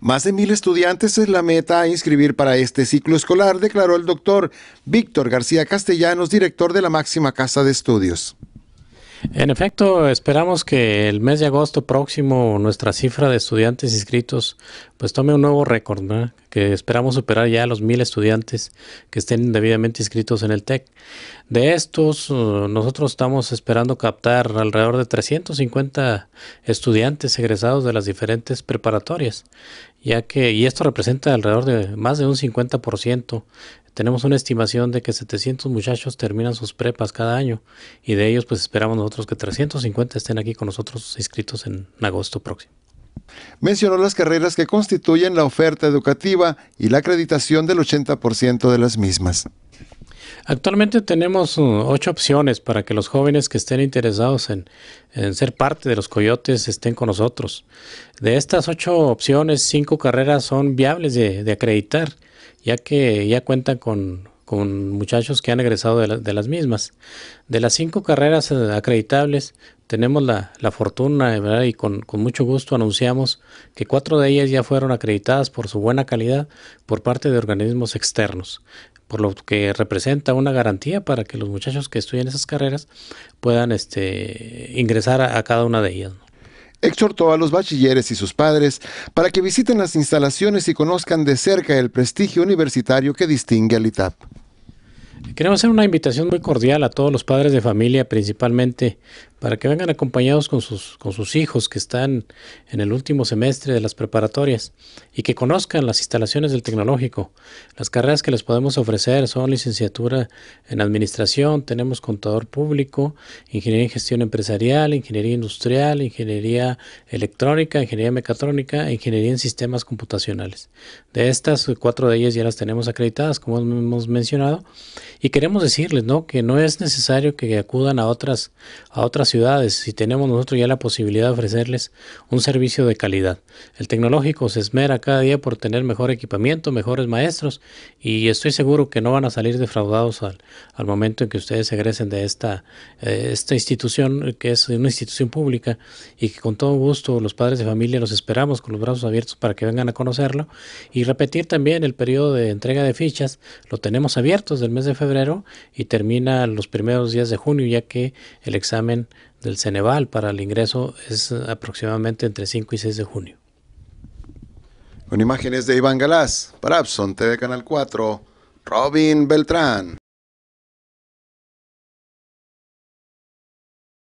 Más de mil estudiantes es la meta a inscribir para este ciclo escolar, declaró el doctor Víctor García Castellanos, director de la máxima casa de estudios. En efecto, esperamos que el mes de agosto próximo nuestra cifra de estudiantes inscritos pues tome un nuevo récord, que esperamos superar ya los mil estudiantes que estén debidamente inscritos en el TEC. De estos, uh, nosotros estamos esperando captar alrededor de 350 estudiantes egresados de las diferentes preparatorias, ya que, y esto representa alrededor de más de un 50% tenemos una estimación de que 700 muchachos terminan sus prepas cada año y de ellos pues esperamos nosotros que 350 estén aquí con nosotros inscritos en agosto próximo. Mencionó las carreras que constituyen la oferta educativa y la acreditación del 80% de las mismas. Actualmente tenemos uh, ocho opciones para que los jóvenes que estén interesados en, ser parte de los coyotes estén con nosotros. De estas ocho opciones, cinco carreras son viables de acreditar ya que ya cuentan con, muchachos que han egresado de, las mismas. De las cinco carreras eh, acreditables, tenemos la, la fortuna y con, mucho gusto anunciamos que cuatro de ellas ya fueron acreditadas por su buena calidad por parte de organismos externos, por lo que representa una garantía para que los muchachos que estudian esas carreras puedan este, ingresar a, cada una de ellas exhortó a los bachilleres y sus padres para que visiten las instalaciones y conozcan de cerca el prestigio universitario que distingue al ITAP. Queremos hacer una invitación muy cordial a todos los padres de familia, principalmente para que vengan acompañados con sus, con sus hijos que están en el último semestre de las preparatorias y que conozcan las instalaciones del tecnológico. Las carreras que les podemos ofrecer son licenciatura en administración, tenemos contador público, ingeniería en gestión empresarial, ingeniería industrial, ingeniería electrónica, ingeniería mecatrónica ingeniería en sistemas computacionales. De estas, cuatro de ellas ya las tenemos acreditadas, como hemos mencionado, y queremos decirles ¿no? que no es necesario que acudan a otras, a otras ciudades si tenemos nosotros ya la posibilidad de ofrecerles un servicio de calidad? El tecnológico se esmera cada día por tener mejor equipamiento, mejores maestros y estoy seguro que no van a salir defraudados al, al momento en que ustedes egresen de esta, eh, esta institución que es una institución pública y que con todo gusto los padres de familia los esperamos con los brazos abiertos para que vengan a conocerlo y repetir también el periodo de entrega de fichas, lo tenemos abierto desde el mes de febrero y termina los primeros días de junio ya que el examen del Ceneval para el ingreso es aproximadamente entre 5 y 6 de junio. Con imágenes de Iván Galás, para Abson TV Canal 4, Robin Beltrán.